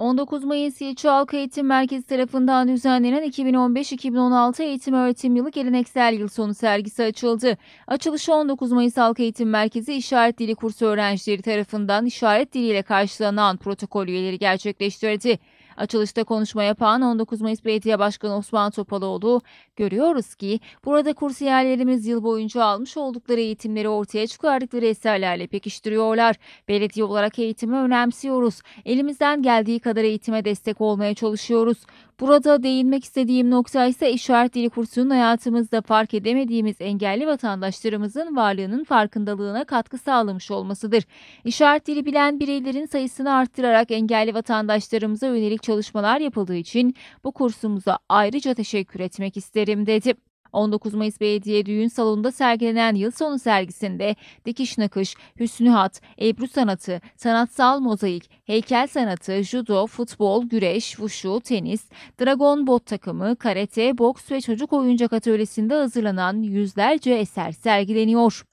19 Mayıs İlçe Halk Eğitim Merkezi tarafından düzenlenen 2015-2016 eğitim öğretim yılı geleneksel yıl sonu sergisi açıldı. Açılışı 19 Mayıs Halk Eğitim Merkezi işaret dili kursu öğrencileri tarafından işaret diliyle karşılanan protokol üyeleri gerçekleştirdi. Açılışta konuşma yapan 19 Mayıs Belediye Başkanı Osman Topaloğlu, görüyoruz ki burada kursiyerlerimiz yıl boyunca almış oldukları eğitimleri ortaya çıkardıkları eserlerle pekiştiriyorlar. Belediye olarak eğitimi önemsiyoruz. Elimizden geldiği kadar eğitime destek olmaya çalışıyoruz. Burada değinmek istediğim nokta ise işaret dili kursunun hayatımızda fark edemediğimiz engelli vatandaşlarımızın varlığının farkındalığına katkı sağlamış olmasıdır. İşaret dili bilen bireylerin sayısını arttırarak engelli vatandaşlarımıza yönelik çalışmalar yapıldığı için bu kursumuza ayrıca teşekkür etmek isterim dedi. 19 Mayıs Belediye Düğün Salonu'nda sergilenen yıl sonu sergisinde dikiş nakış, hüsnü hat, ebru sanatı, sanatsal mozaik, heykel sanatı, judo, futbol, güreş, wushu, tenis, dragon bot takımı, karate, boks ve çocuk oyuncak atölyesinde hazırlanan yüzlerce eser sergileniyor.